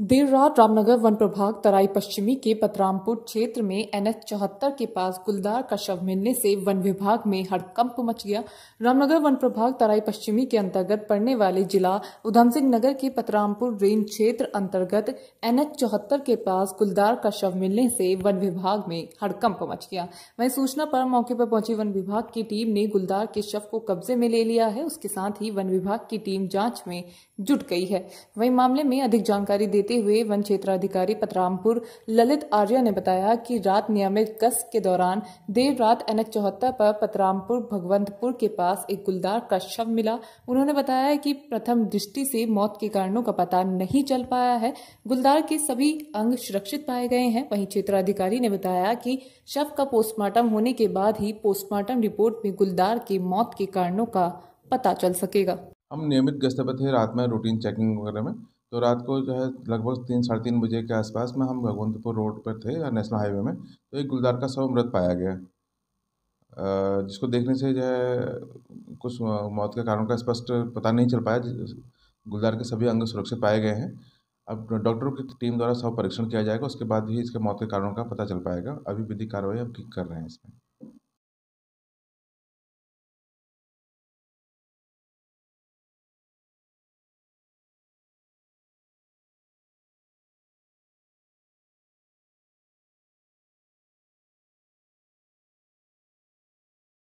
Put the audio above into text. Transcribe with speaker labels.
Speaker 1: देर रात रामनगर वन प्रभाग तराई पश्चिमी के पतरामपुर क्षेत्र में एनएच चौहत्तर के पास गुलदार का शव मिलने से वन विभाग में हड़कंप मच गया रामनगर वन प्रभाग तराई पश्चिमी के अंतर्गत पड़ने वाले जिला उधम सिंह नगर के पतरामपुर रेंज क्षेत्र अंतर्गत एनएच चौहत्तर के पास गुलदार का शव मिलने से वन विभाग में हड़कंप मच गया वही सूचना पर मौके पर पहुंची वन विभाग की टीम ने गुलदार के शव को कब्जे में ले लिया है उसके साथ ही वन विभाग की टीम जाँच में जुट गई है वही मामले में अधिक जानकारी देते देते हुए वन क्षेत्राधिकारी पतरामपुर ललित आर्या ने बताया कि रात नियमित गश्त के दौरान देर रात एनएच चौहत्तर पर पतरामपुर भगवंतपुर के पास एक गुलदार का शव मिला उन्होंने बताया कि प्रथम दृष्टि से मौत के कारणों का पता नहीं चल पाया है गुलदार के सभी अंग सुरक्षित पाए गए हैं वहीं क्षेत्राधिकारी ने बताया कि शव का पोस्टमार्टम होने के बाद ही पोस्टमार्टम रिपोर्ट में गुलदार के मौत के कारणों का पता चल सकेगा
Speaker 2: हम नियमित गश्त पर थे रात में रूटीन चेकिंग वगैरह में तो रात को जो है लगभग तीन साढ़े तीन बजे के आसपास में हम भगवंतपुर रोड पर थे नेशनल हाईवे में तो एक गुलदार का शव मृत पाया गया जिसको देखने से जो है कुछ मौत के कारणों का स्पष्ट पता नहीं चल पाया गुलदार के सभी अंग सुरक्षित पाए गए हैं अब डॉक्टरों की टीम द्वारा सब परीक्षण किया जाएगा उसके बाद ही इसके मौत के कारणों का पता चल पाएगा अभी विधि कार्रवाई हम कर रहे हैं इसमें